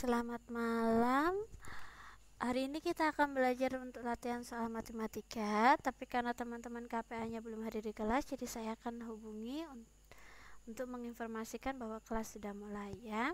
Selamat malam. Hari ini kita akan belajar untuk latihan soal matematika, tapi karena teman-teman KPA-nya belum hadir di kelas, jadi saya akan hubungi untuk menginformasikan bahwa kelas sudah mulai ya.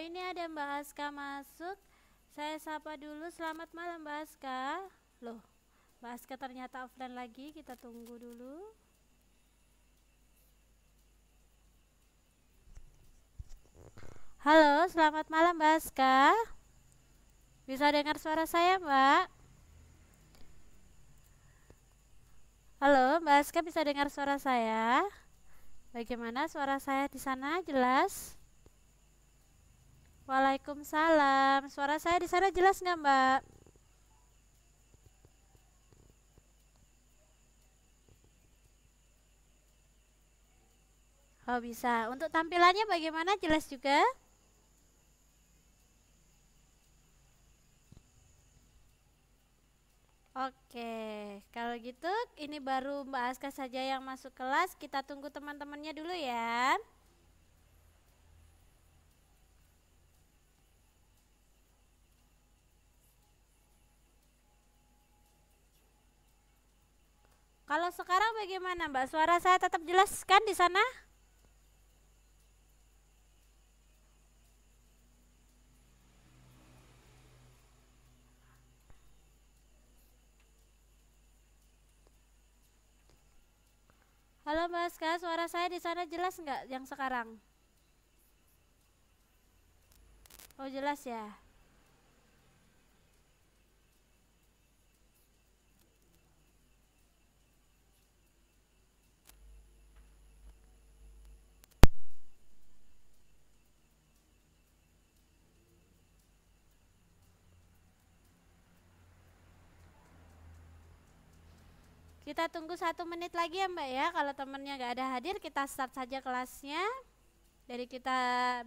ini ada Mbak Aska masuk. Saya sapa dulu. Selamat malam Mbak Aska. Loh, Mbak Aska ternyata offline lagi. Kita tunggu dulu. Halo, selamat malam Mbak Aska. Bisa dengar suara saya, Mbak? Halo, Mbak Aska bisa dengar suara saya? Bagaimana suara saya di sana? Jelas? Waalaikumsalam. Suara saya di sana jelas nggak, Mbak? Oh, bisa. Untuk tampilannya bagaimana? Jelas juga? Oke, kalau gitu ini baru Mbak Aska saja yang masuk kelas. Kita tunggu teman-temannya dulu ya. Kalau sekarang bagaimana Mbak? Suara saya tetap jelas kan di sana? Halo Mbak Aska, suara saya di sana jelas enggak yang sekarang? Oh jelas ya. Kita tunggu satu menit lagi ya Mbak ya. Kalau temennya nggak ada hadir, kita start saja kelasnya. Dari kita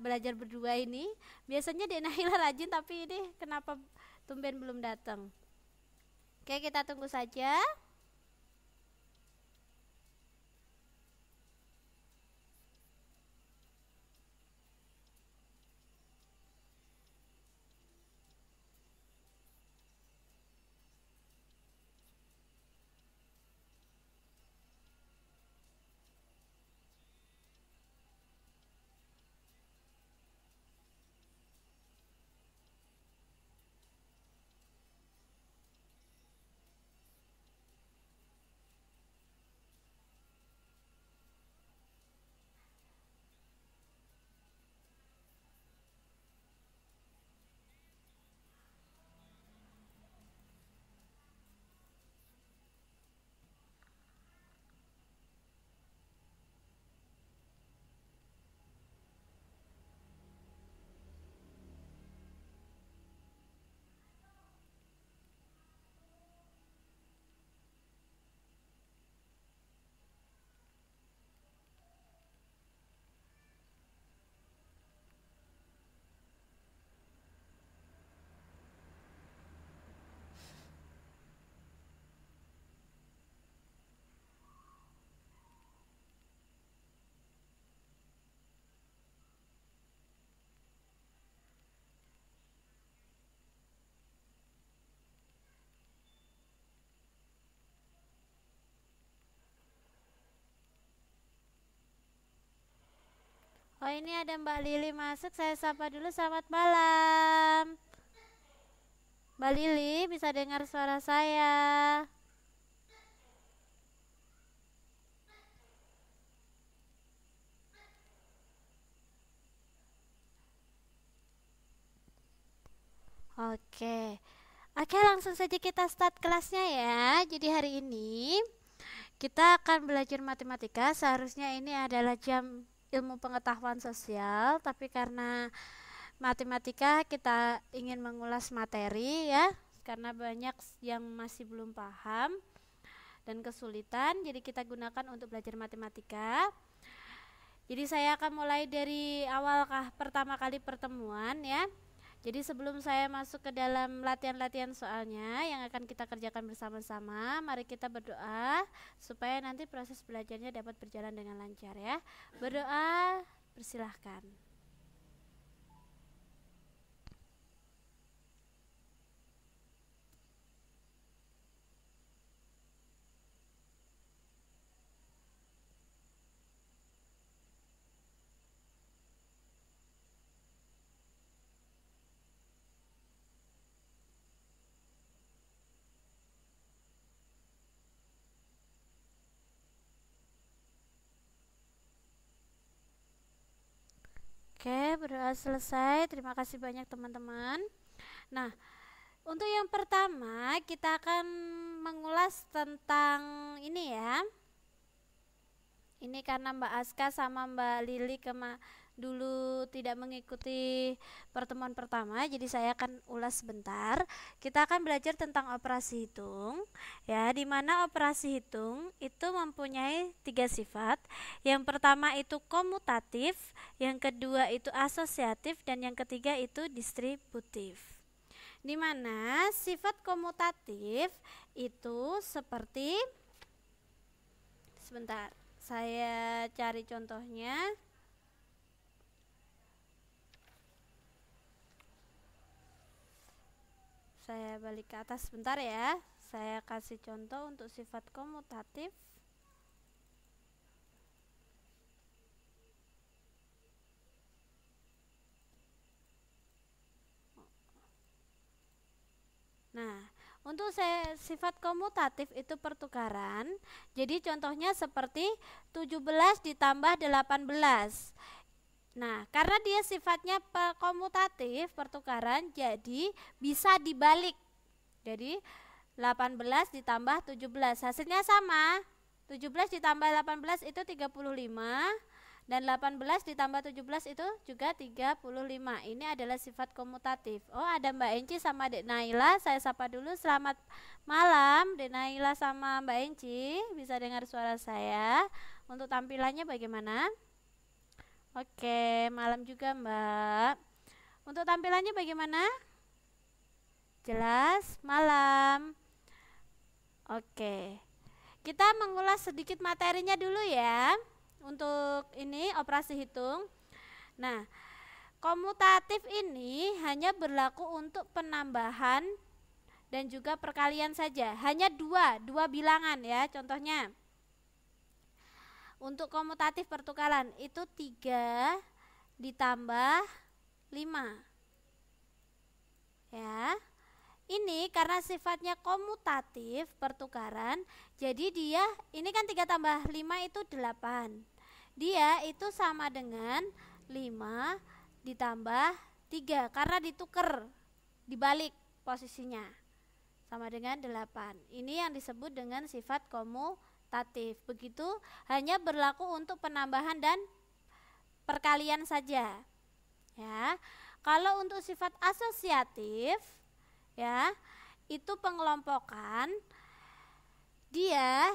belajar berdua ini, biasanya Dek Naila rajin tapi ini kenapa tumben belum datang? Oke, kita tunggu saja. Oh ini ada Mbak Lili masuk, saya sapa dulu selamat malam Mbak Lili bisa dengar suara saya Oke Oke langsung saja kita start kelasnya ya Jadi hari ini kita akan belajar matematika Seharusnya ini adalah jam ilmu pengetahuan sosial, tapi karena matematika kita ingin mengulas materi ya, karena banyak yang masih belum paham dan kesulitan, jadi kita gunakan untuk belajar matematika. Jadi saya akan mulai dari awal kah pertama kali pertemuan ya. Jadi sebelum saya masuk ke dalam latihan-latihan soalnya yang akan kita kerjakan bersama-sama, mari kita berdoa supaya nanti proses belajarnya dapat berjalan dengan lancar ya. Berdoa, persilahkan. berdoa selesai. Terima kasih banyak teman-teman. Nah, untuk yang pertama kita akan mengulas tentang ini ya. Ini karena Mbak Aska sama Mbak Lili kemarin dulu tidak mengikuti pertemuan pertama, jadi saya akan ulas sebentar. Kita akan belajar tentang operasi hitung, ya, di mana operasi hitung itu mempunyai tiga sifat. Yang pertama itu komutatif, yang kedua itu asosiatif, dan yang ketiga itu distributif. Di mana sifat komutatif itu seperti sebentar, saya cari contohnya. saya balik ke atas sebentar ya saya kasih contoh untuk sifat komutatif Nah, untuk saya, sifat komutatif itu pertukaran. Jadi contohnya seperti 17 ditambah 18 Nah, karena dia sifatnya komutatif, pertukaran, jadi bisa dibalik. Jadi 18 ditambah 17 hasilnya sama. 17 ditambah 18 itu 35 dan 18 ditambah 17 itu juga 35. Ini adalah sifat komutatif. Oh, ada Mbak Enci sama Dek Naila. Saya sapa dulu. Selamat malam Dek Naila sama Mbak Enci. Bisa dengar suara saya. Untuk tampilannya bagaimana? Oke, malam juga Mbak. Untuk tampilannya bagaimana? Jelas, malam. Oke. Kita mengulas sedikit materinya dulu ya. Untuk ini operasi hitung. Nah, komutatif ini hanya berlaku untuk penambahan dan juga perkalian saja. Hanya dua, dua bilangan ya contohnya. Untuk komutatif pertukaran itu 3 ditambah 5. Ya. Ini karena sifatnya komutatif pertukaran, jadi dia ini kan 3 tambah 5 itu 8. Dia itu sama dengan 5 ditambah 3 karena ditukar, dibalik posisinya sama dengan 8. Ini yang disebut dengan sifat komutatif kuantitatif. Begitu hanya berlaku untuk penambahan dan perkalian saja. Ya. Kalau untuk sifat asosiatif ya, itu pengelompokan dia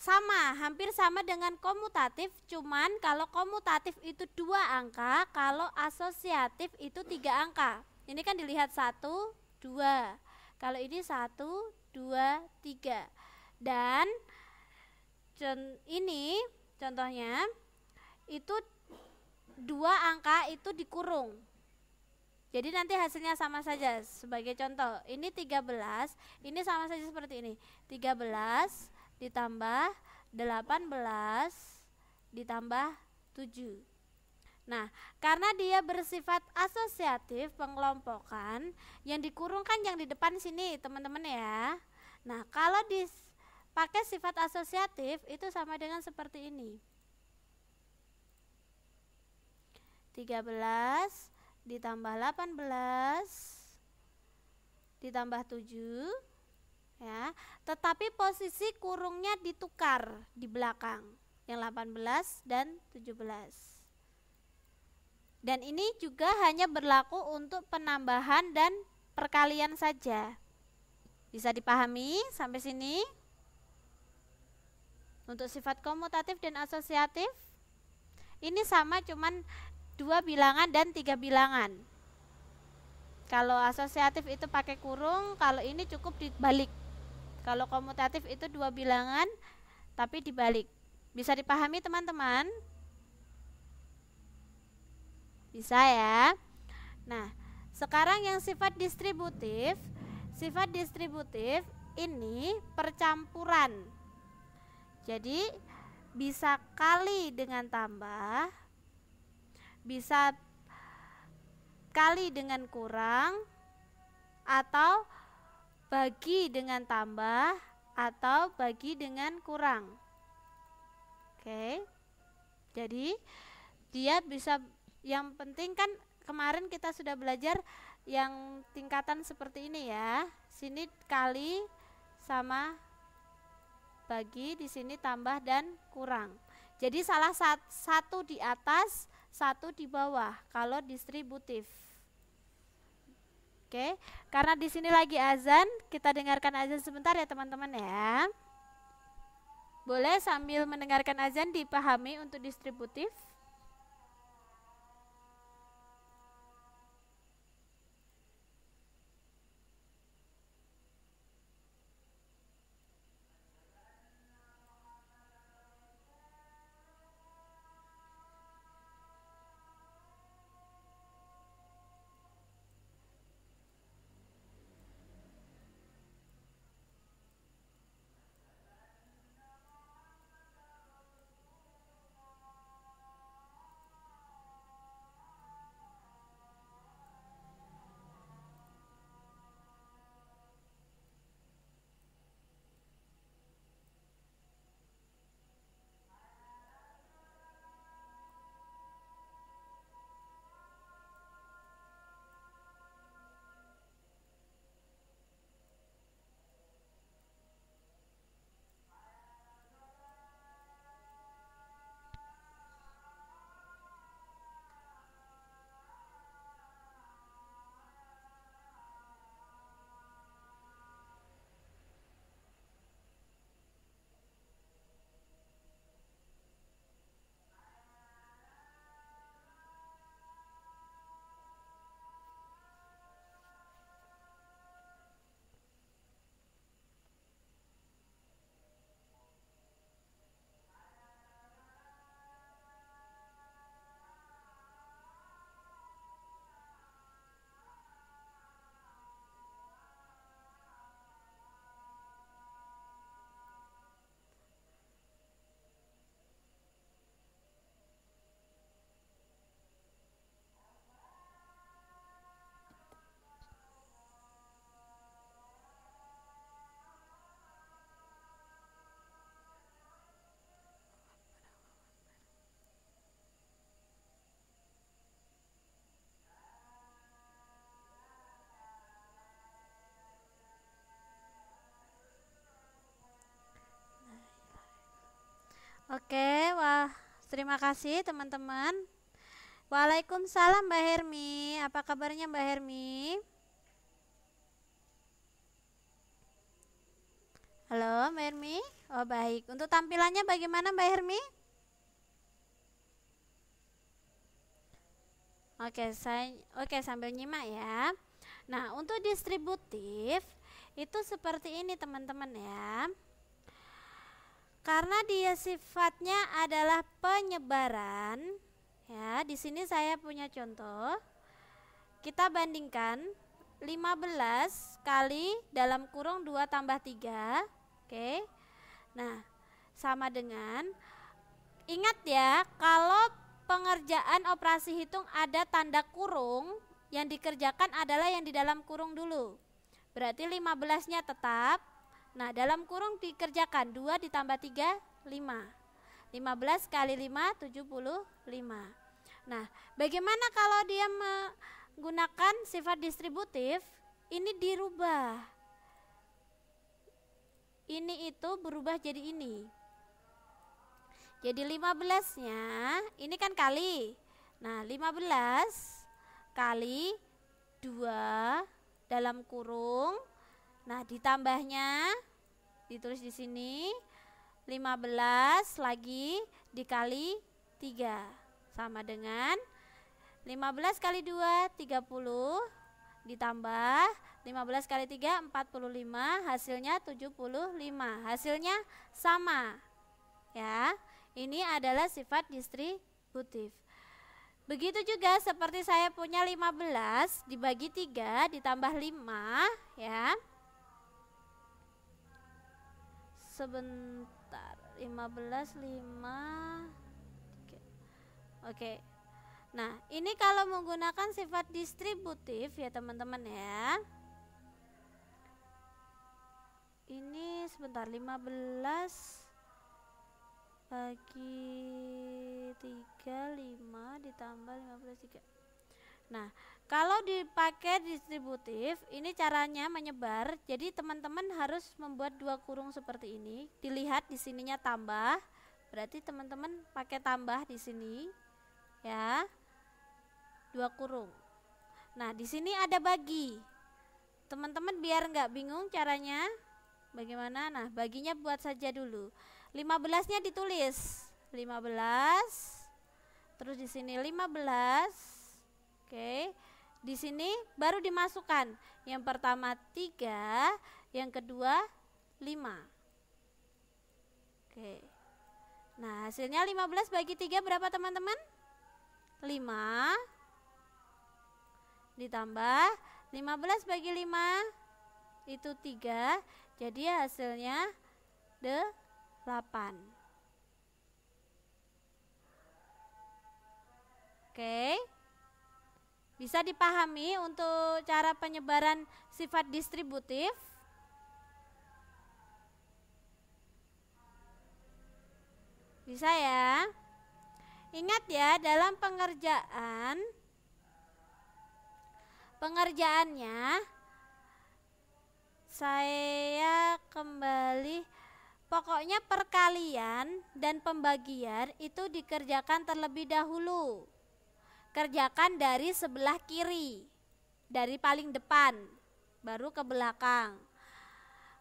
sama, hampir sama dengan komutatif, cuman kalau komutatif itu dua angka, kalau asosiatif itu tiga angka. Ini kan dilihat satu, dua. Kalau ini satu, dua, tiga. Dan Con ini contohnya itu dua angka itu dikurung. Jadi nanti hasilnya sama saja sebagai contoh. Ini 13, ini sama saja seperti ini. 13 ditambah 18 ditambah 7. Nah, karena dia bersifat asosiatif pengelompokan, yang dikurungkan yang di depan sini, teman-teman ya. Nah, kalau di pakai sifat asosiatif itu sama dengan seperti ini 13 ditambah 18 ditambah 7 ya tetapi posisi kurungnya ditukar di belakang yang 18 dan 17 dan ini juga hanya berlaku untuk penambahan dan perkalian saja bisa dipahami sampai sini untuk sifat komutatif dan asosiatif ini sama cuman dua bilangan dan tiga bilangan. Kalau asosiatif itu pakai kurung, kalau ini cukup dibalik. Kalau komutatif itu dua bilangan tapi dibalik. Bisa dipahami teman-teman? Bisa ya? Nah, sekarang yang sifat distributif, sifat distributif ini percampuran jadi bisa kali dengan tambah, bisa kali dengan kurang, atau bagi dengan tambah, atau bagi dengan kurang. Oke, jadi dia bisa yang penting kan kemarin kita sudah belajar yang tingkatan seperti ini ya. Sini kali sama bagi di sini tambah dan kurang. Jadi salah satu di atas, satu di bawah kalau distributif. Oke, karena di sini lagi azan, kita dengarkan azan sebentar ya teman-teman ya. Boleh sambil mendengarkan azan dipahami untuk distributif. Oke, wah terima kasih teman-teman. Waalaikumsalam Mbak Hermi. Apa kabarnya Mbak Hermi? Halo Mbak Hermi. Oh baik. Untuk tampilannya bagaimana Mbak Hermi? Oke, saya oke sambil nyimak ya. Nah, untuk distributif itu seperti ini teman-teman ya. Karena dia sifatnya adalah penyebaran, ya, di sini saya punya contoh. Kita bandingkan 15 kali dalam kurung 2 tambah 3 Oke Nah sama dengan Ingat ya kalau pengerjaan operasi hitung ada tanda kurung Yang dikerjakan adalah yang di dalam kurung dulu Berarti 15 nya tetap Nah, dalam kurung dikerjakan 2 ditambah 3 5. 15 kali 5 75. Nah, bagaimana kalau dia menggunakan sifat distributif? Ini dirubah. Ini itu berubah jadi ini. Jadi 15-nya ini kan kali. Nah, 15 kali 2 dalam kurung. Nah, ditambahnya ditulis di sini 15 lagi dikali 3 sama dengan 15 kali 2 30 ditambah 15 kali 3 45 hasilnya 75 hasilnya sama ya ini adalah sifat distributif Begitu juga seperti saya punya 15 dibagi 3 ditambah 5 ya sebentar 15 5 oke okay. nah ini kalau menggunakan sifat distributif ya teman-teman ya ini sebentar 15 bagi 35 ditambah 15 3 nah kalau dipakai distributif, ini caranya menyebar. Jadi teman-teman harus membuat dua kurung seperti ini. Dilihat di sininya tambah, berarti teman-teman pakai tambah di sini, ya, dua kurung. Nah di sini ada bagi. Teman-teman biar nggak bingung caranya, bagaimana? Nah baginya buat saja dulu. 15-nya ditulis. 15 terus di sini 15. Oke. Okay di sini baru dimasukkan. Yang pertama tiga, yang kedua lima. Oke. Nah, hasilnya lima belas bagi tiga berapa teman-teman? 5 ditambah lima belas bagi lima itu tiga jadi hasilnya delapan oke okay. Bisa dipahami untuk cara penyebaran sifat distributif? Bisa ya? Ingat ya, dalam pengerjaan pengerjaannya saya kembali pokoknya perkalian dan pembagian itu dikerjakan terlebih dahulu. Kerjakan dari sebelah kiri, dari paling depan, baru ke belakang.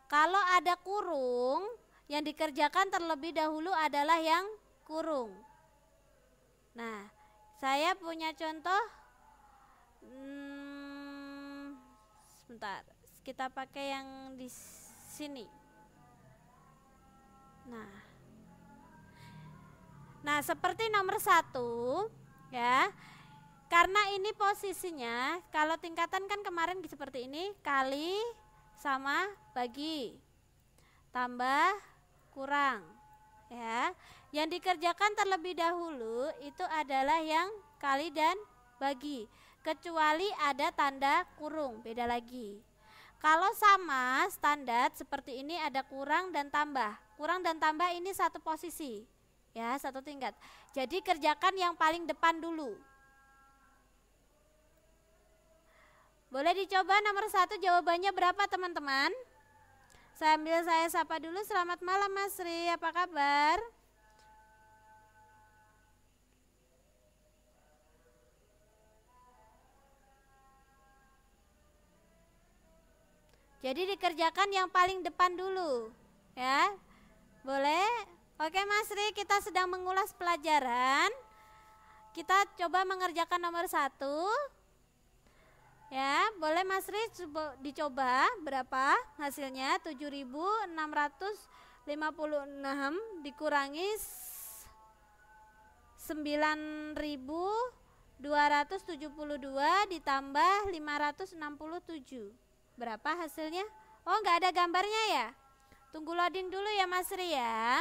Kalau ada kurung, yang dikerjakan terlebih dahulu adalah yang kurung. Nah, saya punya contoh. Hmm, sebentar, kita pakai yang di sini. Nah, nah seperti nomor satu, ya. Karena ini posisinya, kalau tingkatan kan kemarin seperti ini, kali sama bagi, tambah kurang. Ya, yang dikerjakan terlebih dahulu itu adalah yang kali dan bagi, kecuali ada tanda kurung, beda lagi. Kalau sama standar seperti ini ada kurang dan tambah. Kurang dan tambah ini satu posisi, ya satu tingkat. Jadi kerjakan yang paling depan dulu. Boleh dicoba nomor satu jawabannya berapa teman-teman? Sambil saya sapa dulu, selamat malam Mas Ri, apa kabar? Jadi dikerjakan yang paling depan dulu ya. Boleh? Oke Mas Ri, kita sedang mengulas pelajaran. Kita coba mengerjakan nomor satu. Ya, boleh Mas Riz dicoba berapa hasilnya? 7.656 dikurangi 9.272 ditambah 567. Berapa hasilnya? Oh, nggak ada gambarnya ya? Tunggu loading dulu ya Mas Riz ya.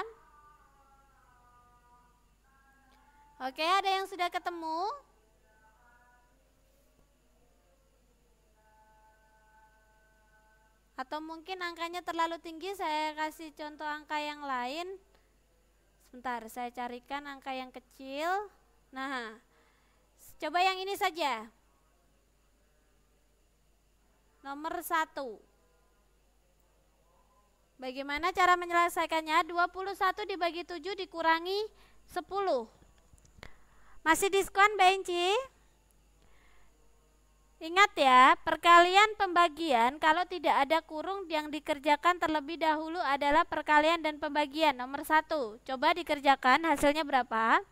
Oke, ada yang sudah ketemu? atau mungkin angkanya terlalu tinggi saya kasih contoh angka yang lain sebentar saya carikan angka yang kecil nah coba yang ini saja nomor satu Bagaimana cara menyelesaikannya? 21 dibagi 7 dikurangi 10. Masih diskon, Benci? Ingat ya, perkalian pembagian kalau tidak ada kurung yang dikerjakan terlebih dahulu adalah perkalian dan pembagian nomor satu. Coba dikerjakan hasilnya berapa?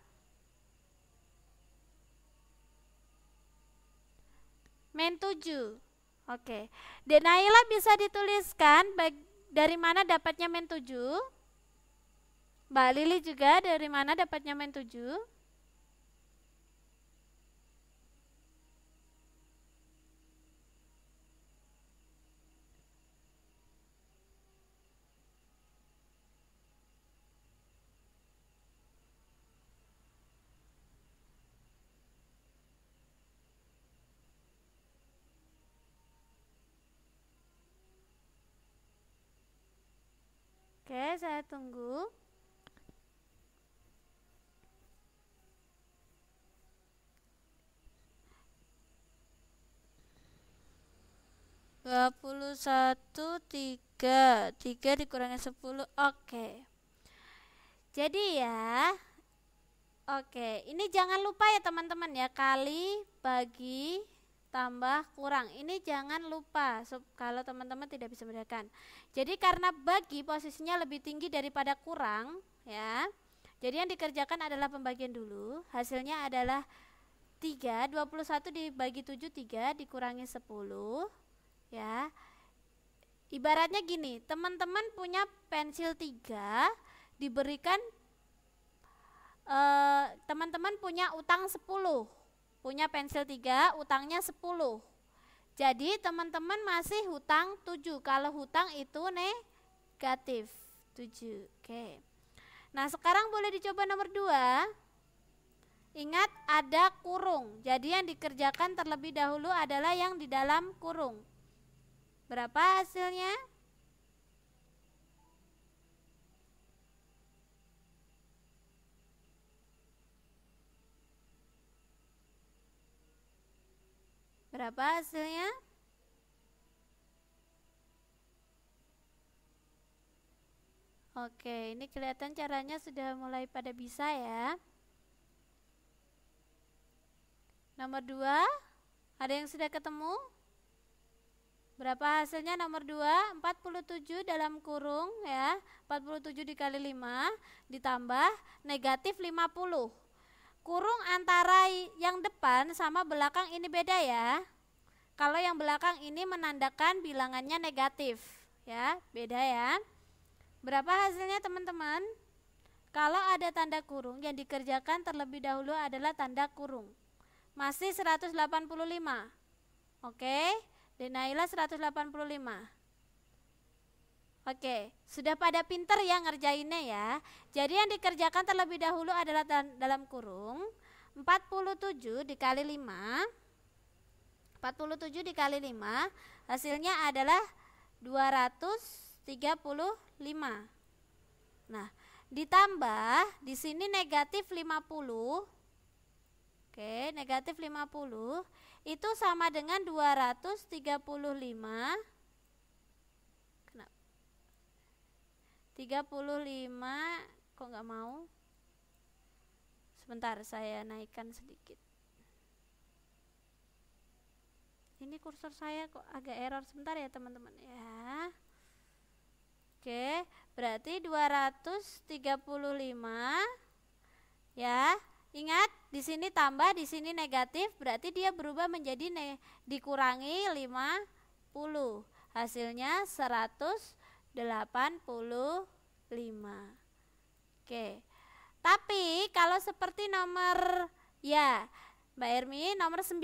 Min 7. Oke. Denaila bisa dituliskan dari mana dapatnya min 7? Mbak Lili juga dari mana dapatnya min 7? Oke, saya tunggu. Dua puluh satu tiga tiga dikurangi sepuluh oke jadi ya oke ini jangan lupa ya teman-teman ya kali bagi tambah kurang ini jangan lupa kalau teman-teman tidak bisa bedakan, jadi karena bagi posisinya lebih tinggi daripada kurang, ya. Jadi yang dikerjakan adalah pembagian dulu. Hasilnya adalah 3 21 dibagi 7 3 dikurangi 10 ya. Ibaratnya gini, teman-teman punya pensil 3 diberikan eh, teman-teman punya utang 10. Punya pensil 3, utangnya 10 jadi teman-teman masih hutang 7. Kalau hutang itu negatif 7. Oke. Nah, sekarang boleh dicoba nomor 2. Ingat ada kurung. Jadi yang dikerjakan terlebih dahulu adalah yang di dalam kurung. Berapa hasilnya? Berapa hasilnya? Oke, ini kelihatan caranya sudah mulai pada bisa ya. Nomor 2, ada yang sudah ketemu? Berapa hasilnya nomor 2? 47 dalam kurung ya. 47 dikali 5 ditambah negatif 50 kurung antara yang depan sama belakang ini beda ya. Kalau yang belakang ini menandakan bilangannya negatif, ya, beda ya. Berapa hasilnya teman-teman? Kalau ada tanda kurung yang dikerjakan terlebih dahulu adalah tanda kurung. Masih 185. Oke, denailah 185. Oke, sudah pada pinter ya ngerjainnya ya. Jadi yang dikerjakan terlebih dahulu adalah dalam kurung 47 dikali 5. 47 dikali 5 hasilnya adalah 235. Nah, ditambah di sini negatif 50 Oke, negatif 50 itu sama dengan 235 35 kok nggak mau sebentar saya naikkan sedikit ini kursor saya kok agak error sebentar ya teman-teman ya oke berarti 235 ya ingat di sini tambah di sini negatif berarti dia berubah menjadi ne dikurangi 50 hasilnya 100 85. Oke. Tapi kalau seperti nomor ya, Mbak Ermi, nomor 9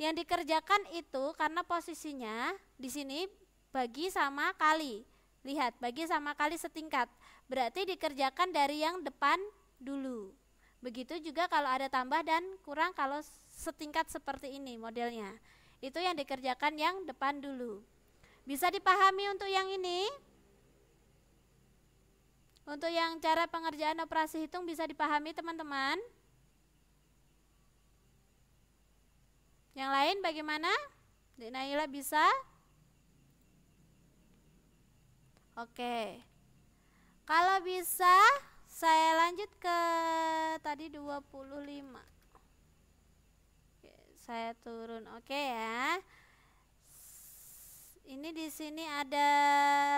yang dikerjakan itu karena posisinya di sini bagi sama kali. Lihat, bagi sama kali setingkat. Berarti dikerjakan dari yang depan dulu. Begitu juga kalau ada tambah dan kurang kalau setingkat seperti ini modelnya. Itu yang dikerjakan yang depan dulu. Bisa dipahami untuk yang ini? Untuk yang cara pengerjaan operasi hitung bisa dipahami teman-teman? Yang lain bagaimana? Naila bisa? Oke. Kalau bisa saya lanjut ke tadi 25. Oke, saya turun. Oke ya ini di sini ada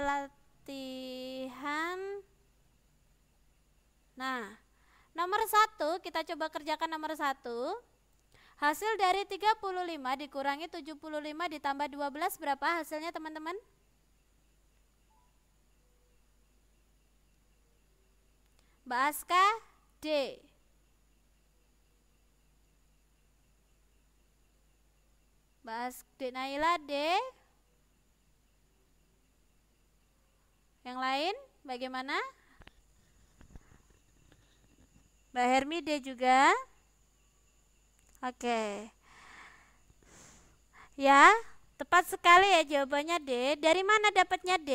latihan. Nah, nomor satu kita coba kerjakan nomor satu. Hasil dari 35 dikurangi 75 ditambah 12 berapa hasilnya teman-teman? Mbak Aska D. Mbak Aska D Naila D. Yang lain bagaimana? Mbak Hermi dia juga. Oke. Okay. Ya, tepat sekali ya jawabannya D. Dari mana dapatnya D?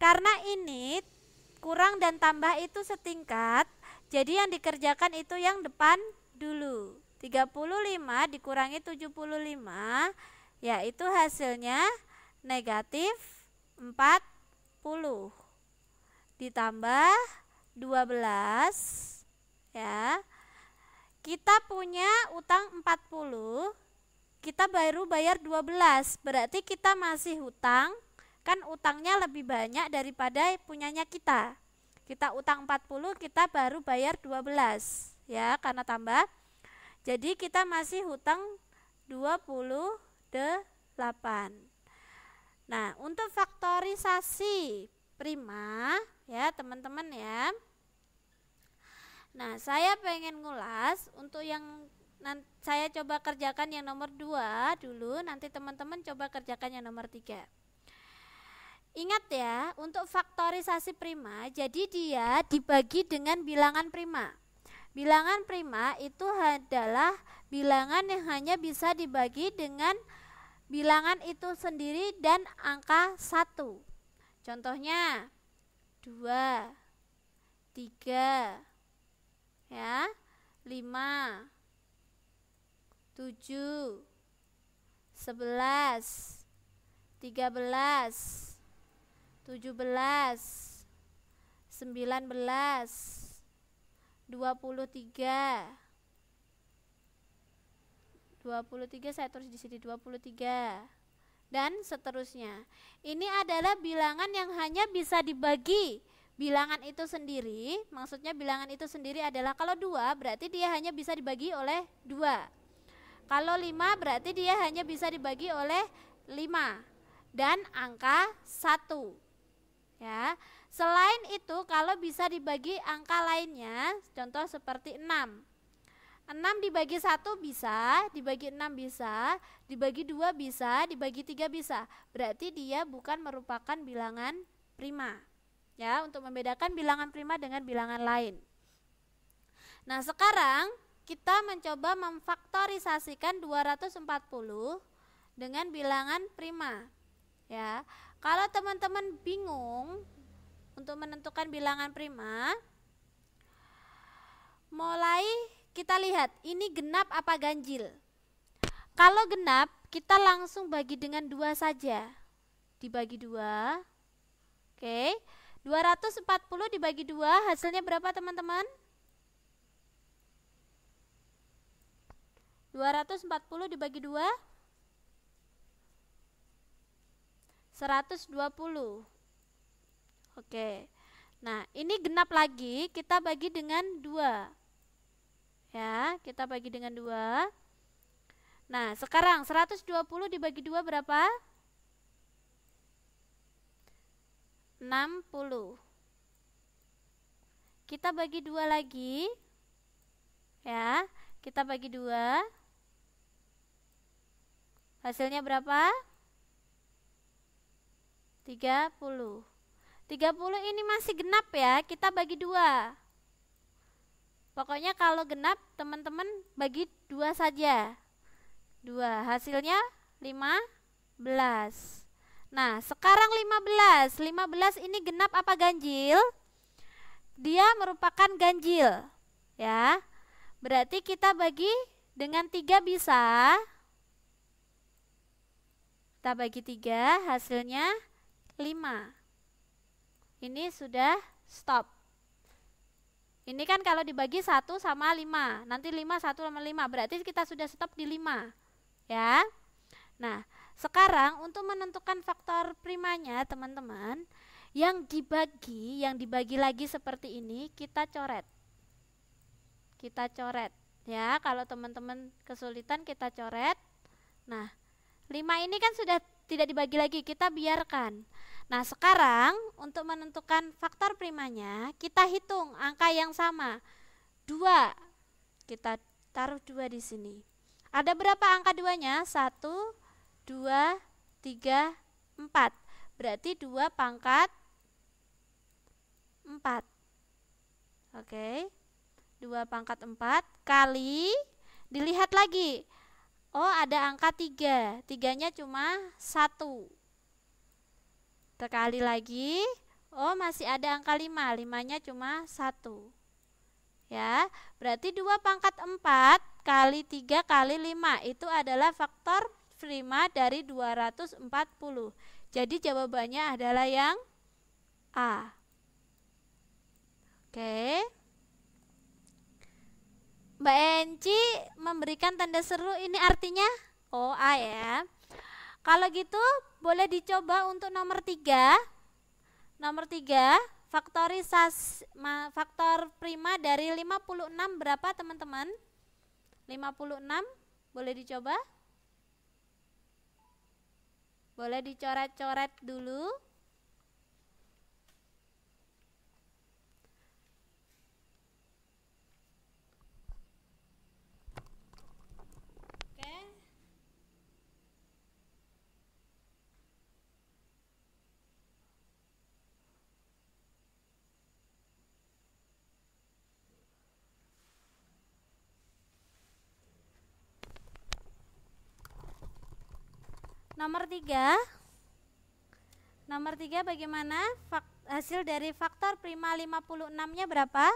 Karena ini kurang dan tambah itu setingkat, jadi yang dikerjakan itu yang depan dulu. 35 dikurangi 75 yaitu hasilnya negatif 4 10 ditambah 12 ya. Kita punya utang 40, kita baru bayar 12, berarti kita masih hutang kan utangnya lebih banyak daripada punyanya kita. Kita utang 40, kita baru bayar 12 ya karena tambah. Jadi kita masih hutang 28. Nah, untuk faktorisasi prima ya, teman-teman ya. Nah, saya pengen ngulas untuk yang nanti saya coba kerjakan yang nomor 2 dulu, nanti teman-teman coba kerjakan yang nomor 3. Ingat ya, untuk faktorisasi prima, jadi dia dibagi dengan bilangan prima. Bilangan prima itu adalah bilangan yang hanya bisa dibagi dengan bilangan itu sendiri dan angka satu. Contohnya 2 tiga, ya, tujuh belas, sembilan belas, dua puluh tiga. 23 saya tulis di sini 23 dan seterusnya. Ini adalah bilangan yang hanya bisa dibagi. Bilangan itu sendiri, maksudnya bilangan itu sendiri adalah kalau dua berarti dia hanya bisa dibagi oleh dua. Kalau lima berarti dia hanya bisa dibagi oleh lima dan angka satu. Ya. Selain itu kalau bisa dibagi angka lainnya, contoh seperti enam 6 dibagi 1 bisa, dibagi 6 bisa, dibagi 2 bisa, dibagi 3 bisa. Berarti dia bukan merupakan bilangan prima. Ya, untuk membedakan bilangan prima dengan bilangan lain. Nah, sekarang kita mencoba memfaktorisasikan 240 dengan bilangan prima. Ya. Kalau teman-teman bingung untuk menentukan bilangan prima, mulai kita lihat ini genap apa ganjil. Kalau genap, kita langsung bagi dengan dua saja. Dibagi dua. Oke. 240 dibagi dua, hasilnya berapa teman-teman? 240 dibagi dua 120 Oke Nah ini genap lagi kita bagi dengan 2 Ya, kita bagi dengan 2. Nah, sekarang 120 dibagi 2 berapa? 60. Kita bagi 2 lagi. Ya, kita bagi 2. Hasilnya berapa? 30. 30 ini masih genap ya, kita bagi 2. Pokoknya kalau genap teman-teman bagi dua saja. Dua hasilnya 15. Nah, sekarang 15. 15 ini genap apa ganjil? Dia merupakan ganjil, ya. Berarti kita bagi dengan tiga bisa. Kita bagi tiga hasilnya 5. Ini sudah stop. Ini kan kalau dibagi 1 sama 5, nanti 5 1 sama 5, berarti kita sudah stop di 5. Ya. Nah, sekarang untuk menentukan faktor primanya, teman-teman, yang dibagi, yang dibagi lagi seperti ini, kita coret. Kita coret, ya. Kalau teman-teman kesulitan kita coret. Nah, 5 ini kan sudah tidak dibagi lagi, kita biarkan. Nah, sekarang untuk menentukan faktor primanya, kita hitung angka yang sama. dua Kita taruh dua di sini. Ada berapa angka duanya? satu dua tiga empat Berarti dua pangkat empat Oke. dua pangkat empat kali dilihat lagi. Oh, ada angka tiga Tiganya cuma satu sekali lagi, oh masih ada angka 5, 5-nya cuma 1. Ya, berarti 2 pangkat 4 kali 3 kali 5 itu adalah faktor prima dari 240. Jadi jawabannya adalah yang A. Oke. Mbak Enci memberikan tanda seru ini artinya? Oh, A ya. Kalau gitu boleh dicoba untuk nomor tiga. Nomor tiga, faktorisasi faktor prima dari 56 berapa teman-teman? 56 boleh dicoba? Boleh dicoret-coret dulu. Nomor tiga, nomor tiga bagaimana hasil dari faktor prima 56-nya berapa?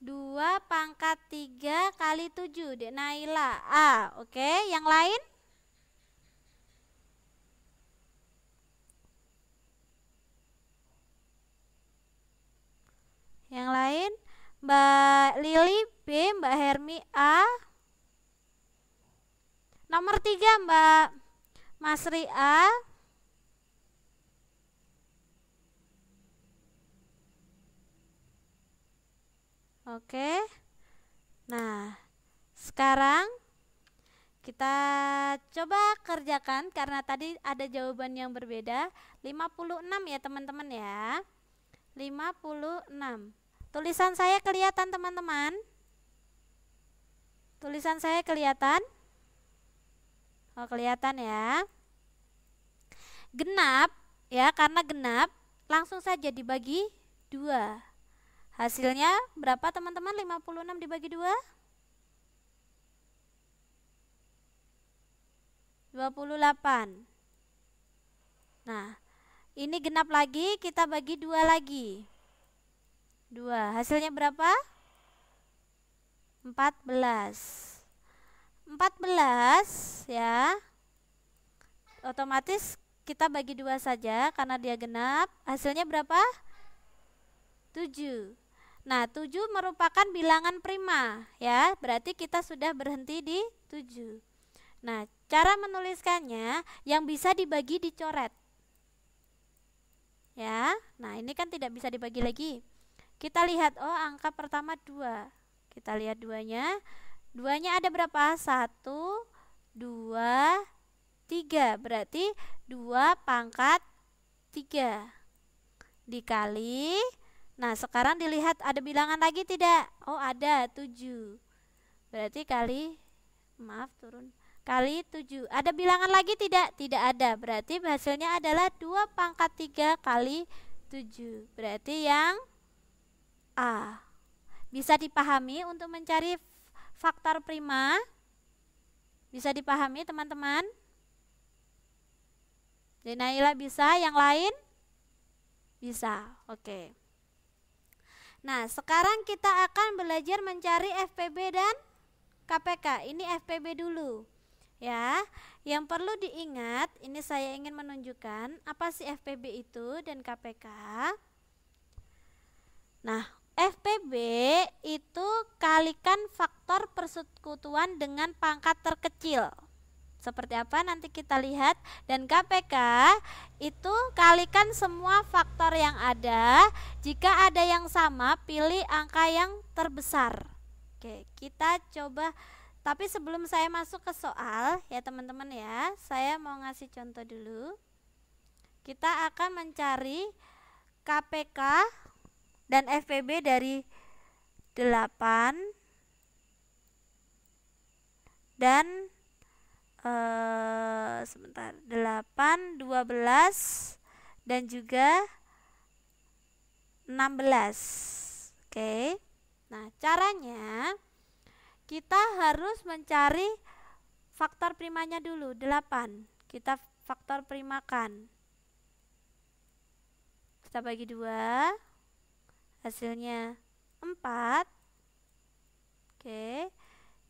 dua pangkat tiga kali tujuh Dek Naila A oke yang lain Yang lain Mbak Lili B, Mbak Hermi A. Nomor tiga Mbak Masri A. Oke. Nah, sekarang kita coba kerjakan karena tadi ada jawaban yang berbeda. 56 ya teman-teman ya. 56. Tulisan saya kelihatan teman-teman? Tulisan saya kelihatan? Oh, kelihatan ya. Genap ya, karena genap langsung saja dibagi 2. Hasilnya berapa teman-teman? 56 dibagi 2? 28. Nah, ini genap lagi, kita bagi 2 lagi. 2. Hasilnya berapa? 14. 14 ya. Otomatis kita bagi dua saja karena dia genap. Hasilnya berapa? 7. Nah, 7 merupakan bilangan prima ya. Berarti kita sudah berhenti di 7. Nah, cara menuliskannya yang bisa dibagi dicoret. Ya. Nah, ini kan tidak bisa dibagi lagi. Kita lihat oh angka pertama dua Kita lihat duanya. Duanya ada berapa? satu dua tiga Berarti dua pangkat tiga dikali Nah, sekarang dilihat ada bilangan lagi tidak? Oh, ada tujuh Berarti kali maaf turun. Kali tujuh Ada bilangan lagi tidak? Tidak ada. Berarti hasilnya adalah dua pangkat tiga kali tujuh Berarti yang A. Bisa dipahami untuk mencari faktor prima? Bisa dipahami teman-teman? Jadi Naila bisa, yang lain? Bisa, oke. Nah, sekarang kita akan belajar mencari FPB dan KPK. Ini FPB dulu. Ya, yang perlu diingat, ini saya ingin menunjukkan apa sih FPB itu dan KPK. Nah, FPB itu kalikan faktor persekutuan dengan pangkat terkecil. Seperti apa nanti kita lihat dan KPK itu kalikan semua faktor yang ada. Jika ada yang sama, pilih angka yang terbesar. Oke, kita coba tapi sebelum saya masuk ke soal ya teman-teman ya, saya mau ngasih contoh dulu. Kita akan mencari KPK dan FPB dari 8 dan eh sebentar 8 12 dan juga 16. Oke. Nah, caranya kita harus mencari faktor primanya dulu 8. Kita faktor primakan. Kita bagi 2 hasilnya 4 oke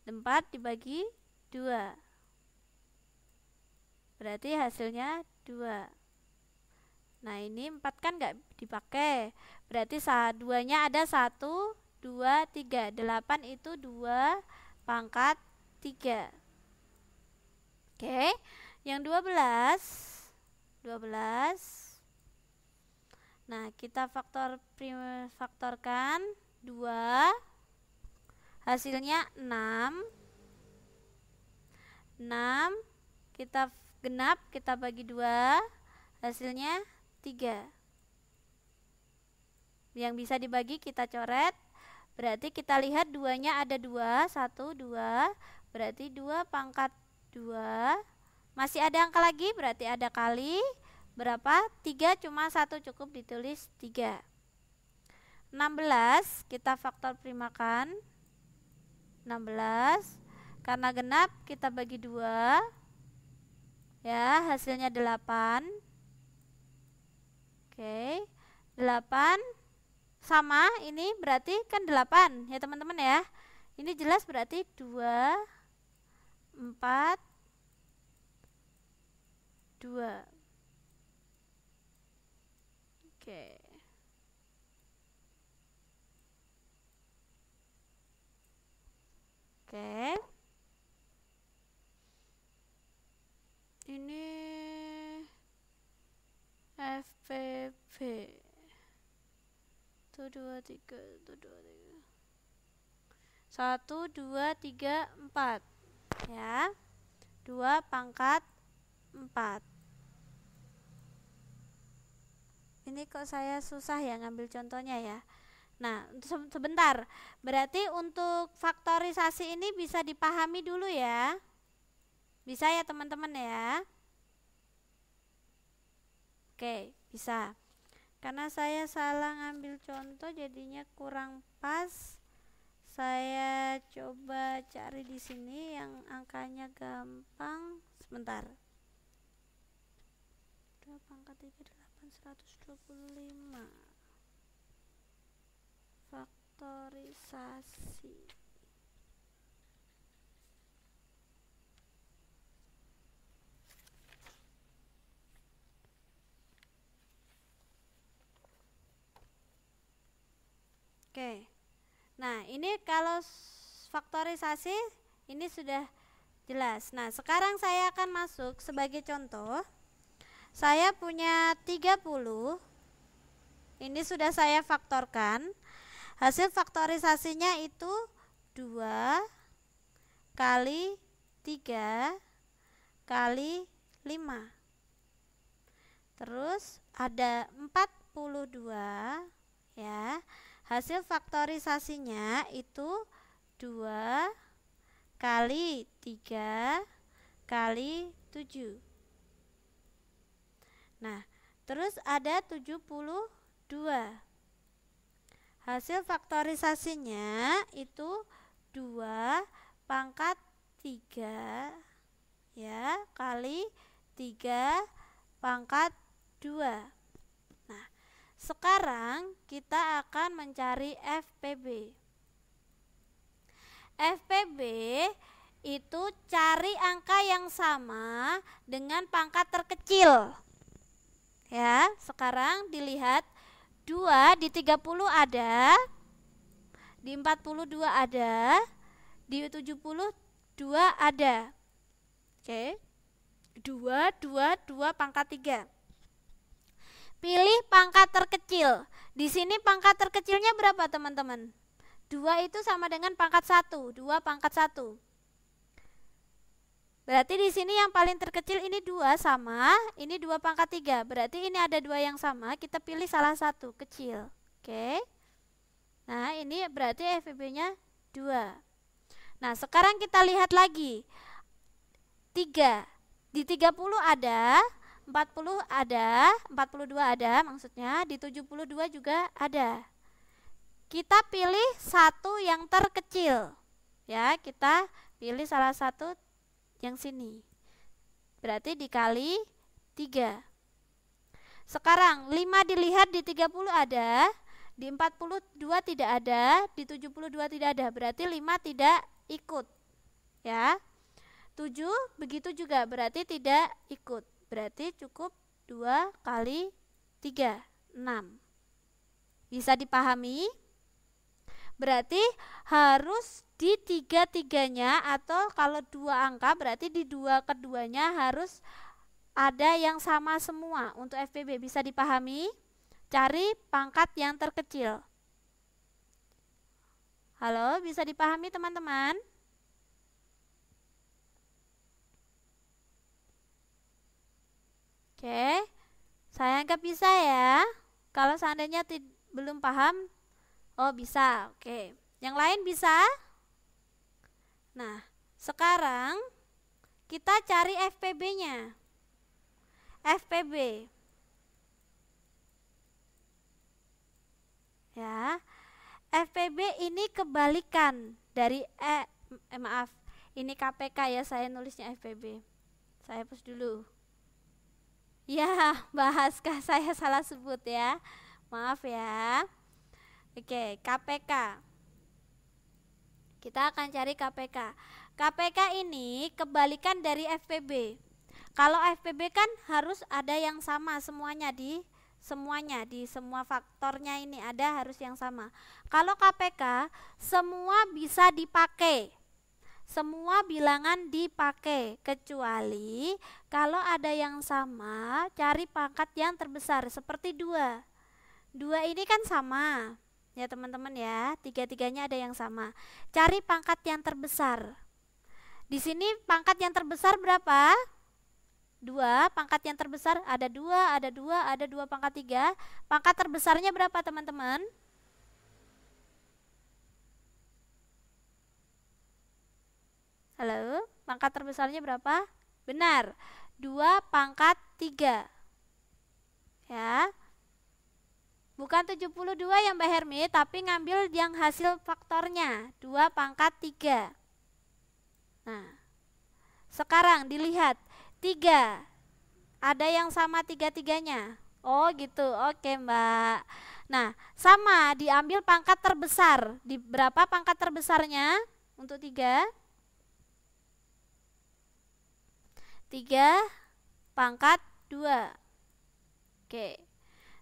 4 dibagi 2 berarti hasilnya 2 nah ini 4 kan nggak dipakai berarti duanya ada 1 2, 3 8 itu 2 pangkat 3 oke yang 12 12 Nah, kita faktor prim faktorkan 2 hasilnya 6 6 kita genap kita bagi 2 hasilnya 3 yang bisa dibagi kita coret berarti kita lihat duanya ada 2 1 2 berarti 2 pangkat 2 masih ada angka lagi berarti ada kali berapa? 3 cuma 1 cukup ditulis 3. 16 kita faktor primakan 16 karena genap kita bagi 2 ya hasilnya 8 Oke 8 sama ini berarti kan 8 ya teman-teman ya ini jelas berarti 2 4 2 Oke. Oke. Ini FPP. Tuh dua tiga, tuh dua tiga. Satu dua tiga empat, ya. Dua pangkat empat. ini kok saya susah ya ngambil contohnya ya nah sebentar berarti untuk faktorisasi ini bisa dipahami dulu ya bisa ya teman-teman ya oke bisa karena saya salah ngambil contoh jadinya kurang pas saya coba cari di sini yang angkanya gampang sebentar 2 pangkat 3 125 faktorisasi Oke. Nah, ini kalau faktorisasi ini sudah jelas. Nah, sekarang saya akan masuk sebagai contoh saya punya 30. Ini sudah saya faktorkan. Hasil faktorisasinya itu 2 kali 3 kali 5. Terus ada 42 ya. Hasil faktorisasinya itu 2 kali 3 kali 7. Nah, terus ada 72. Hasil faktorisasinya itu 2 pangkat 3 ya kali 3 pangkat 2. Nah, sekarang kita akan mencari FPB. FPB itu cari angka yang sama dengan pangkat terkecil. Ya, sekarang dilihat dua di 30 ada, di 42 ada, di puluh dua ada. Oke. dua, dua, dua pangkat tiga. Pilih pangkat terkecil. Di sini pangkat terkecilnya berapa, teman-teman? Dua itu sama dengan pangkat satu, dua pangkat satu. Berarti di sini yang paling terkecil ini dua sama, ini dua pangkat tiga. Berarti ini ada dua yang sama, kita pilih salah satu kecil. Oke. Okay. Nah, ini berarti fvb nya dua Nah, sekarang kita lihat lagi. tiga Di 30 ada, 40 ada, 42 ada maksudnya, di 72 juga ada. Kita pilih satu yang terkecil. Ya, kita pilih salah satu yang sini. Berarti dikali 3. Sekarang 5 dilihat di 30 ada, di 42 tidak ada, di 72 tidak ada. Berarti 5 tidak ikut. Ya. 7 begitu juga berarti tidak ikut. Berarti cukup 2 kali 3, 6. Bisa dipahami? Berarti harus di tiga-tiganya atau kalau dua angka berarti di dua keduanya harus ada yang sama semua untuk FPB bisa dipahami cari pangkat yang terkecil halo bisa dipahami teman-teman oke saya anggap bisa ya kalau seandainya belum paham Oh, bisa. Oke. Yang lain bisa? Nah, sekarang kita cari FPB-nya. FPB. Ya. FPB ini kebalikan dari e, eh, maaf, ini KPK ya saya nulisnya FPB. Saya hapus dulu. Ya, bahaskah saya salah sebut ya? Maaf ya. Oke, KPK. Kita akan cari KPK. KPK ini kebalikan dari FPB. Kalau FPB kan harus ada yang sama semuanya di semuanya di semua faktornya ini ada harus yang sama. Kalau KPK semua bisa dipakai. Semua bilangan dipakai kecuali kalau ada yang sama cari pangkat yang terbesar seperti dua. Dua ini kan sama ya teman-teman ya tiga-tiganya ada yang sama cari pangkat yang terbesar di sini pangkat yang terbesar berapa dua pangkat yang terbesar ada dua ada dua ada dua pangkat tiga pangkat terbesarnya berapa teman-teman halo pangkat terbesarnya berapa benar dua pangkat tiga ya Bukan 72 ya Mbak Hermi, tapi ngambil yang hasil faktornya, 2 pangkat 3. Nah, sekarang dilihat, 3. Ada yang sama tiga-tiganya. Oh gitu, oke Mbak. Nah, sama diambil pangkat terbesar. Di berapa pangkat terbesarnya untuk 3? 3 pangkat 2. Oke.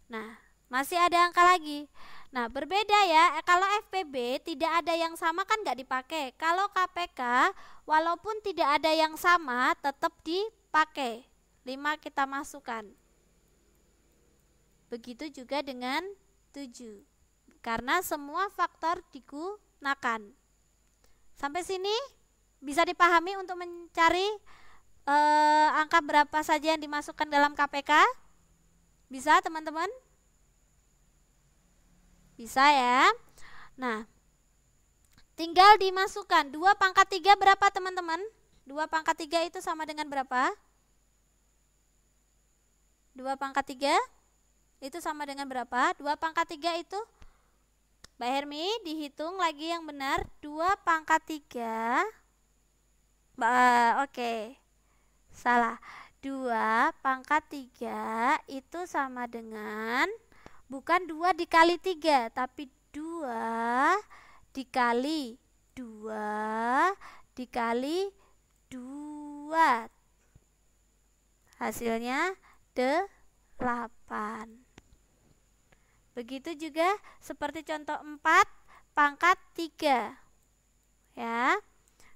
Nah, masih ada angka lagi. Nah, berbeda ya. Eh, kalau FPB tidak ada yang sama kan nggak dipakai. Kalau KPK walaupun tidak ada yang sama tetap dipakai. 5 kita masukkan. Begitu juga dengan 7. Karena semua faktor digunakan. Sampai sini bisa dipahami untuk mencari eh, angka berapa saja yang dimasukkan dalam KPK? Bisa teman-teman? Bisa ya? Nah, tinggal dimasukkan 2 pangkat 3 berapa teman-teman? 2 pangkat 3 itu sama dengan berapa? 2 pangkat 3 itu sama dengan berapa? 2 pangkat 3 itu Mbak Hermi dihitung lagi yang benar 2 pangkat 3 Mbak, oke okay. Salah 2 pangkat 3 itu sama dengan bukan dua dikali tiga, tapi dua dikali dua dikali dua. hasilnya delapan. begitu juga seperti contoh empat pangkat tiga. ya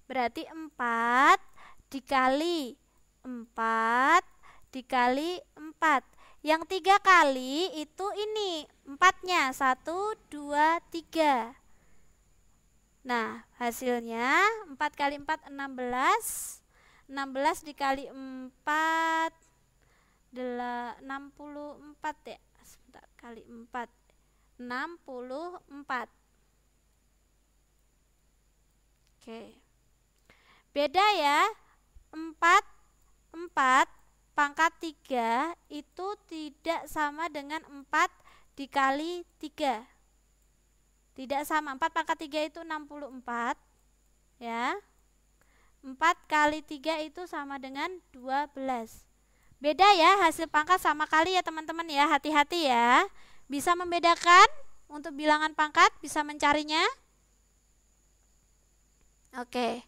berarti empat dikali empat dikali empat. Yang tiga kali itu ini empatnya satu dua tiga. Nah hasilnya empat kali empat enam belas, enam belas dikali empat enam puluh empat ya sebentar kali empat enam puluh empat. Oke. Beda ya. empat empat pangkat 3 itu tidak sama dengan 4 dikali 3. Tidak sama. 4 pangkat 3 itu 64. Ya. 4 kali 3 itu sama dengan 12. Beda ya hasil pangkat sama kali ya teman-teman ya. Hati-hati ya. Bisa membedakan untuk bilangan pangkat, bisa mencarinya. Oke.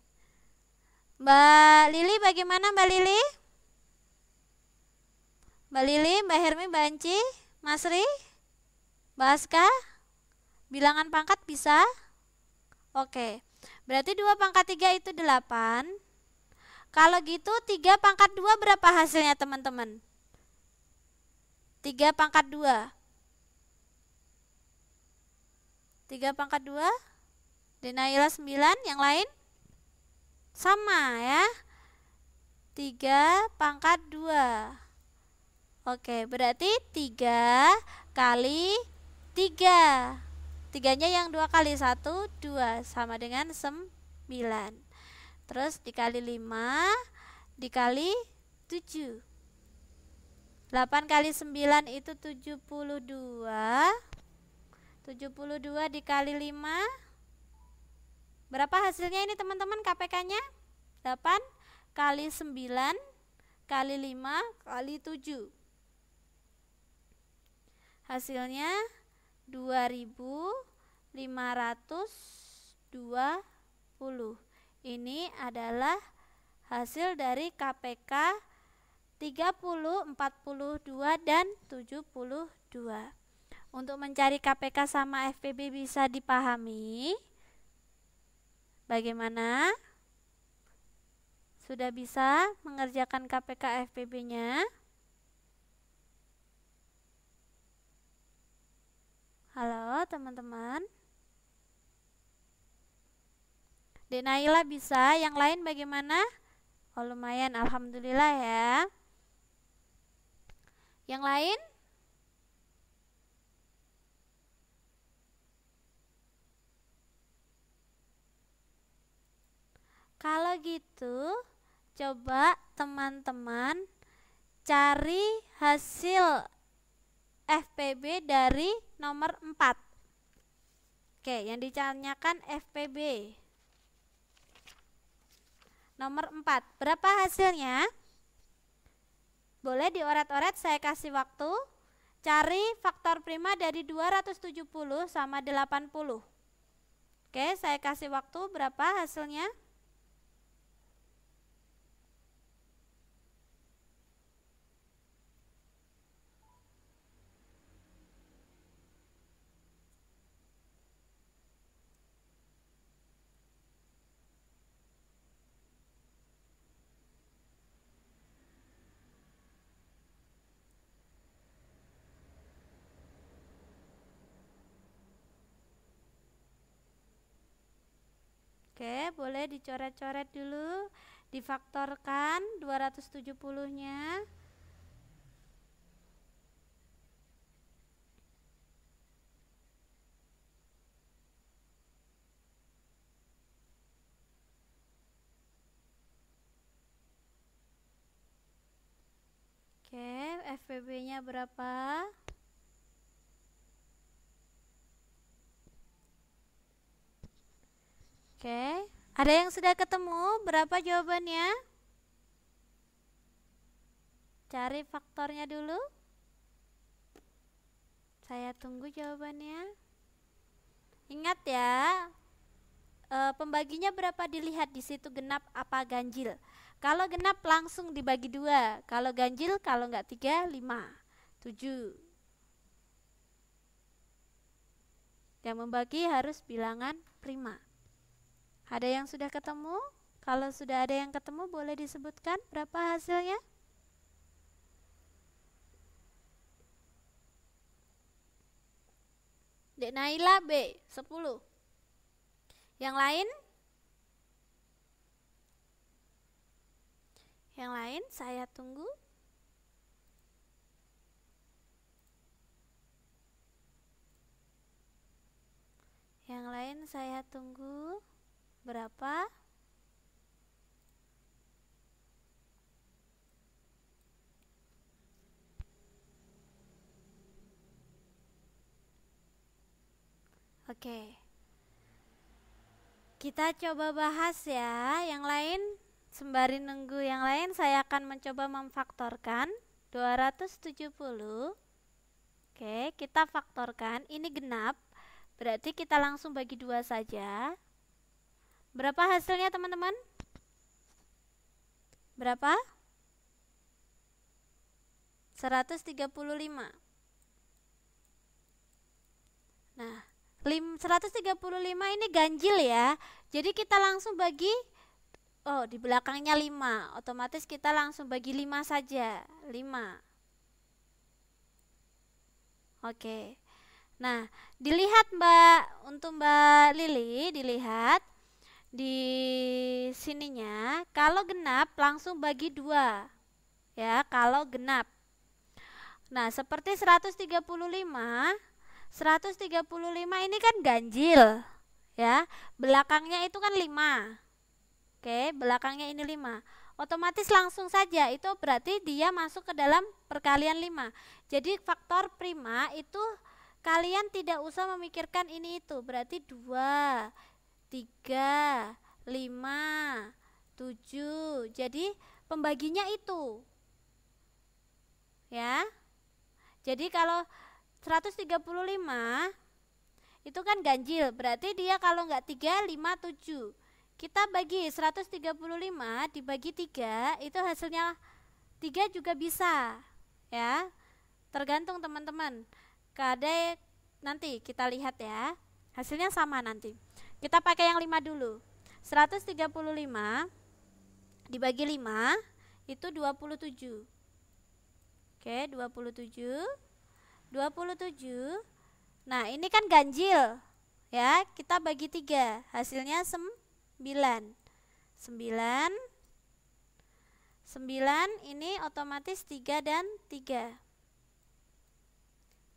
Mbak Lili bagaimana Mbak Lili? Mbak Lili, Mbak Hermi, Mbak Anci, Mas Ri, Mbak Aska, bilangan pangkat bisa? Oke, berarti 2 pangkat 3 itu 8. Kalau gitu 3 pangkat 2 berapa hasilnya teman-teman? 3 pangkat 2. 3 pangkat 2. Denaila 9, yang lain? Sama ya. 3 pangkat 2. Oke, berarti 3 kali 3. Tiganya yang dua kali satu dua sama dengan sembilan. Terus dikali lima, dikali tujuh. Delapan kali sembilan itu tujuh Tujuh puluh dua. puluh dua dikali lima. Berapa hasilnya ini teman-teman KPK-nya? delapan kali sembilan kali lima kali tujuh. Hasilnya 2520. Ini adalah hasil dari KPK 30, 42 dan 72. Untuk mencari KPK sama FPB bisa dipahami. Bagaimana? Sudah bisa mengerjakan KPK FPB-nya? Halo teman-teman Denaila bisa Yang lain bagaimana? Oh lumayan Alhamdulillah ya Yang lain? Kalau gitu, coba teman-teman cari hasil FPB dari nomor 4 Oke, yang ditanyakan FPB Nomor 4, berapa hasilnya? Boleh dioret-oret, saya kasih waktu Cari faktor prima dari 270 sama 80 Oke, saya kasih waktu berapa hasilnya? Oke, boleh dicoret-coret dulu. Difaktorkan 270-nya. Oke, FPB-nya berapa? Oke. Ada yang sudah ketemu? Berapa jawabannya? Cari faktornya dulu. Saya tunggu jawabannya. Ingat ya, e, pembaginya berapa dilihat di situ genap apa ganjil. Kalau genap langsung dibagi dua, kalau ganjil kalau nggak tiga lima tujuh. Yang membagi harus bilangan prima. Ada yang sudah ketemu? Kalau sudah ada yang ketemu boleh disebutkan berapa hasilnya? Dek Naila B 10. Yang lain? Yang lain saya tunggu. Yang lain saya tunggu berapa Oke. Kita coba bahas ya yang lain sembari nunggu yang lain saya akan mencoba memfaktorkan 270. Oke, kita faktorkan ini genap. Berarti kita langsung bagi dua saja. Berapa hasilnya teman-teman? Berapa? 135. Nah, 135 ini ganjil ya. Jadi kita langsung bagi oh, di belakangnya 5. Otomatis kita langsung bagi 5 saja. 5. Oke. Nah, dilihat Mbak untuk Mbak Lili dilihat di sininya kalau genap langsung bagi dua ya kalau genap nah seperti 135 135 ini kan ganjil ya belakangnya itu kan 5 oke belakangnya ini 5 otomatis langsung saja itu berarti dia masuk ke dalam perkalian 5 jadi faktor prima itu kalian tidak usah memikirkan ini itu berarti dua tiga, lima, tujuh. Jadi pembaginya itu. Ya. Jadi kalau 135 itu kan ganjil, berarti dia kalau enggak 3, 5, 7. Kita bagi 135 dibagi 3, itu hasilnya 3 juga bisa. Ya. Tergantung teman-teman. Kadai nanti kita lihat ya. Hasilnya sama nanti. Kita pakai yang 5 dulu. 135 dibagi 5 itu 27. Oke, 27. 27. Nah, ini kan ganjil. Ya, kita bagi 3. Hasilnya 9. 9. 9 ini otomatis 3 dan 3.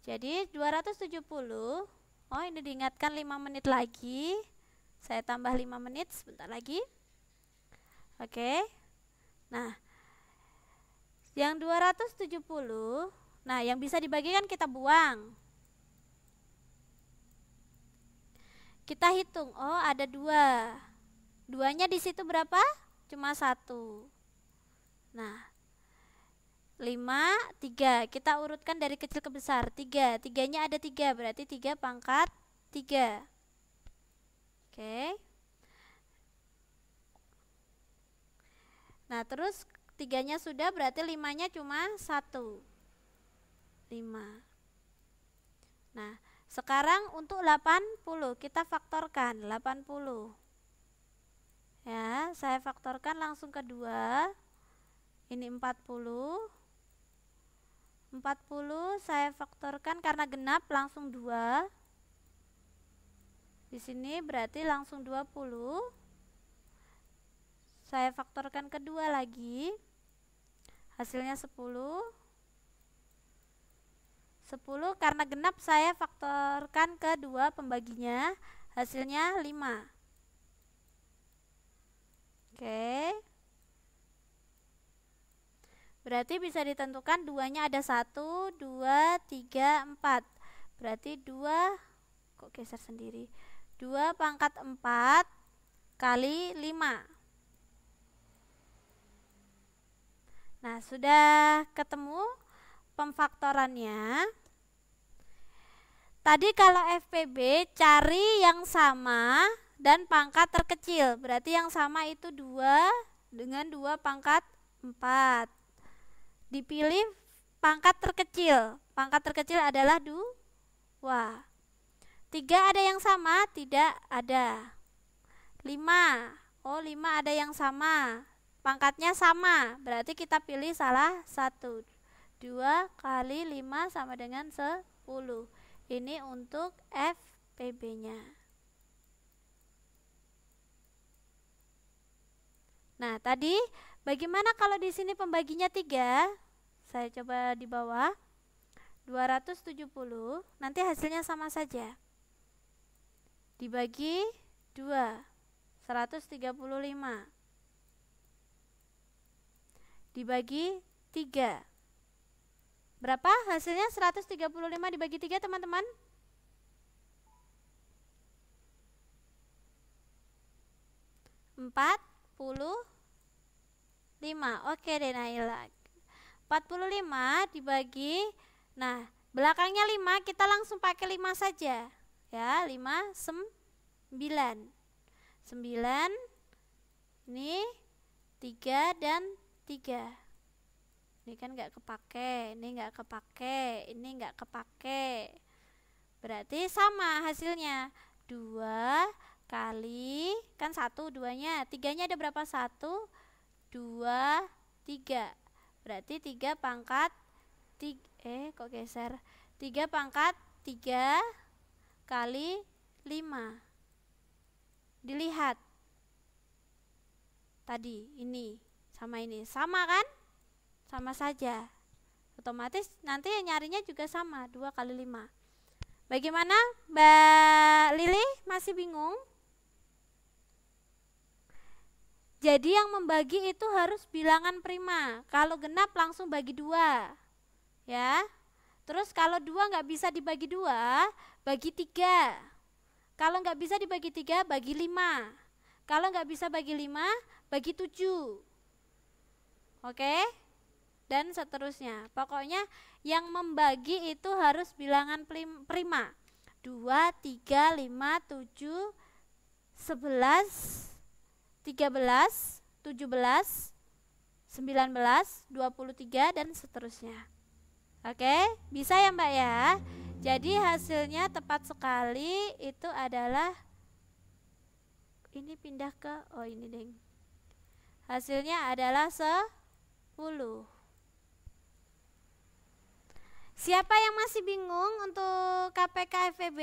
Jadi 270. Oh, ini diingatkan 5 menit lagi. Saya tambah 5 menit sebentar lagi. Oke. Nah, yang 270, nah yang bisa dibagikan kita buang. Kita hitung, oh ada dua. Duanya di situ berapa? Cuma satu. Nah, 5, 3. Kita urutkan dari kecil ke besar. 3. Tiganya ada 3, berarti 3 pangkat 3. Oke. Nah, terus tiganya sudah berarti limanya cuma satu. Lima. Nah, sekarang untuk 80 kita faktorkan 80. Ya, saya faktorkan langsung ke 2. Ini 40. 40 saya faktorkan karena genap langsung 2 di sini berarti langsung 20. Saya faktorkan kedua lagi. Hasilnya 10. 10 karena genap saya faktorkan kedua pembaginya. Hasilnya 5. Oke. Berarti bisa ditentukan duanya ada 1, 2, 3, 4. Berarti 2 kok geser sendiri. 2 pangkat 4 kali 5. Nah, sudah ketemu pemfaktorannya. Tadi kalau FPB cari yang sama dan pangkat terkecil. Berarti yang sama itu 2 dengan 2 pangkat 4. Dipilih pangkat terkecil. Pangkat terkecil adalah 2. Wah. Tiga ada yang sama? Tidak ada. Lima. Oh, lima ada yang sama. Pangkatnya sama. Berarti kita pilih salah satu. Dua kali lima sama dengan sepuluh. Ini untuk FPB-nya. Nah, tadi bagaimana kalau di sini pembaginya tiga? Saya coba di bawah. 270, nanti hasilnya sama saja dibagi 2 135 dibagi 3 berapa hasilnya 135 dibagi 3 teman-teman empat puluh lima oke deh Naila empat puluh lima dibagi nah belakangnya lima kita langsung pakai lima saja ya lima sembilan sembilan ini tiga dan tiga ini kan nggak kepake ini nggak kepake ini nggak kepake berarti sama hasilnya dua kali kan satu duanya tiganya ada berapa satu dua tiga berarti tiga pangkat tiga eh kok geser tiga pangkat tiga kali 5 dilihat tadi ini sama ini sama kan sama saja otomatis nanti nyarinya juga sama dua kali lima. bagaimana Mbak Lili masih bingung jadi yang membagi itu harus bilangan prima kalau genap langsung bagi dua ya terus kalau dua nggak bisa dibagi dua bagi tiga. Kalau nggak bisa dibagi tiga, bagi lima. Kalau nggak bisa bagi lima, bagi tujuh. Oke? Dan seterusnya. Pokoknya yang membagi itu harus bilangan prima. dua, tiga, lima, tujuh, sebelas, tiga belas, tujuh belas, sembilan belas, dua puluh tiga, dan seterusnya. Oke, bisa ya Mbak ya? Jadi hasilnya tepat sekali itu adalah ini pindah ke oh ini ding Hasilnya adalah 10. Siapa yang masih bingung untuk KPK FVB?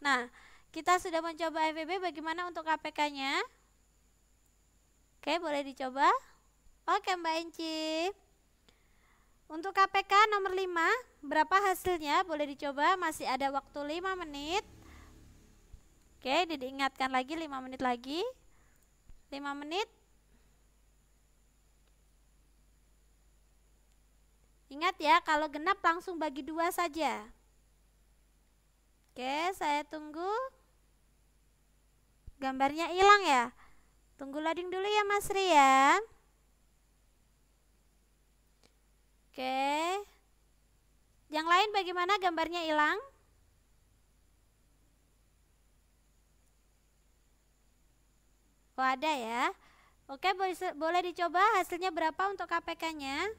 Nah, kita sudah mencoba FVB, bagaimana untuk KPK-nya? Oke, boleh dicoba? Oke, Mbak Encik. Untuk KPK nomor 5, berapa hasilnya? Boleh dicoba, masih ada waktu 5 menit. Oke, diingatkan lagi 5 menit lagi. 5 menit. Ingat ya, kalau genap langsung bagi dua saja. Oke, saya tunggu. Gambarnya hilang ya. Tunggu loading dulu ya Mas Rian. Oke. Yang lain bagaimana gambarnya hilang? Oh ada ya. Oke boleh, boleh dicoba hasilnya berapa untuk KPK-nya?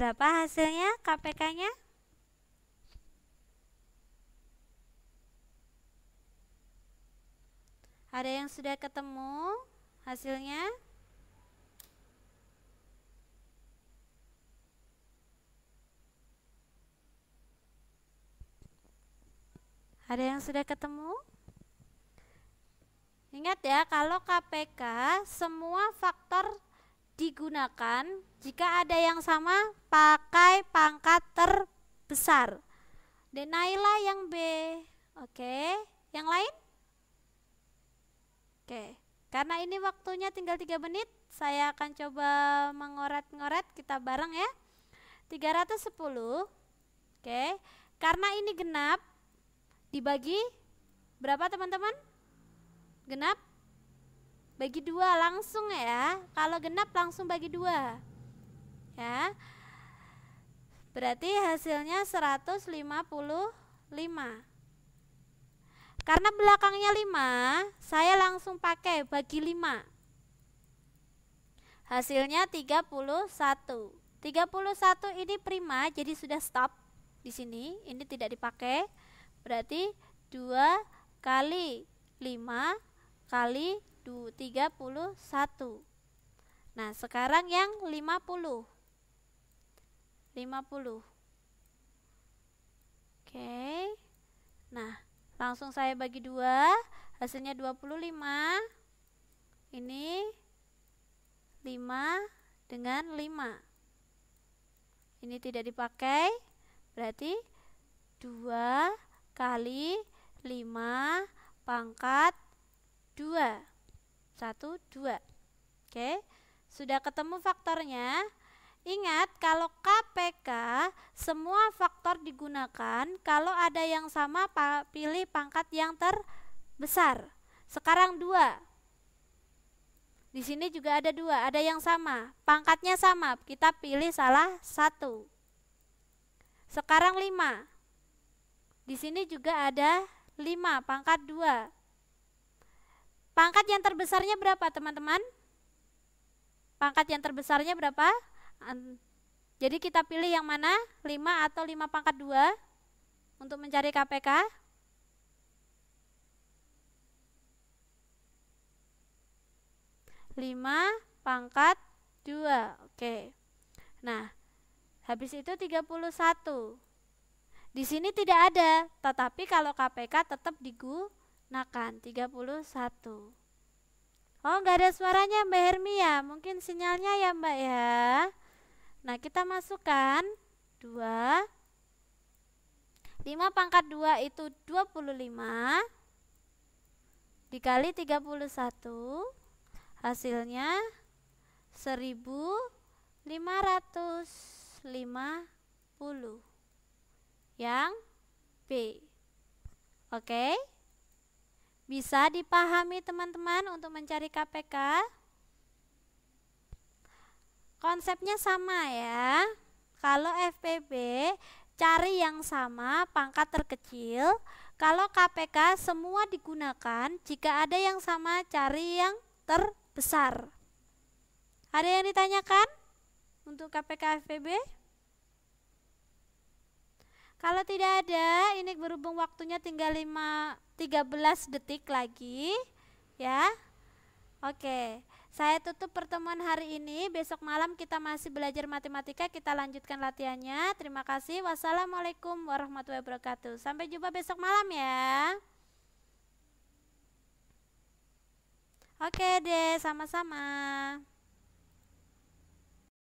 Berapa hasilnya KPK-nya? Ada yang sudah ketemu hasilnya? Ada yang sudah ketemu? Ingat ya, kalau KPK semua faktor digunakan jika ada yang sama pakai pangkat terbesar. Dan yang B. Oke, yang lain? Oke, karena ini waktunya tinggal 3 menit, saya akan coba mengoret-ngoret kita bareng ya. 310. Oke, karena ini genap dibagi berapa teman-teman? Genap bagi dua langsung ya. Kalau genap langsung bagi dua. Ya. Berarti hasilnya 155. Karena belakangnya 5, saya langsung pakai bagi 5. Hasilnya 31. 31 ini prima, jadi sudah stop di sini. Ini tidak dipakai. Berarti 2 kali 5 kali 31 nah sekarang yang 50 50 oke nah langsung saya bagi dua hasilnya 25 ini 5 dengan 5 ini tidak dipakai berarti 2 kali 5 pangkat 2 1, 2. Oke, sudah ketemu faktornya. Ingat, kalau KPK semua faktor digunakan, kalau ada yang sama pilih pangkat yang terbesar. Sekarang dua. Di sini juga ada dua, ada yang sama, pangkatnya sama, kita pilih salah satu. Sekarang lima. Di sini juga ada lima, pangkat dua. Pangkat yang terbesarnya berapa teman-teman? Pangkat yang terbesarnya berapa? Jadi kita pilih yang mana? 5 atau 5 pangkat 2 untuk mencari KPK? Lima pangkat dua, oke. Nah, habis itu 31. Di sini tidak ada, tetapi kalau KPK tetap digu Nakan 31 Oh nggak ada suaranya Mbak Hermia ya Mungkin sinyalnya ya Mbak ya Nah kita masukkan 2 5 pangkat 2 itu 25 Dikali 31 Hasilnya 1550 Yang B Oke okay? Bisa dipahami teman-teman untuk mencari KPK? Konsepnya sama ya. Kalau FPB cari yang sama pangkat terkecil. Kalau KPK semua digunakan, jika ada yang sama cari yang terbesar. Ada yang ditanyakan untuk KPK FPB? Kalau tidak ada, ini berhubung waktunya tinggal 5 13 detik lagi ya. Oke. Saya tutup pertemuan hari ini. Besok malam kita masih belajar matematika, kita lanjutkan latihannya. Terima kasih. Wassalamualaikum warahmatullahi wabarakatuh. Sampai jumpa besok malam ya. Oke deh, sama-sama.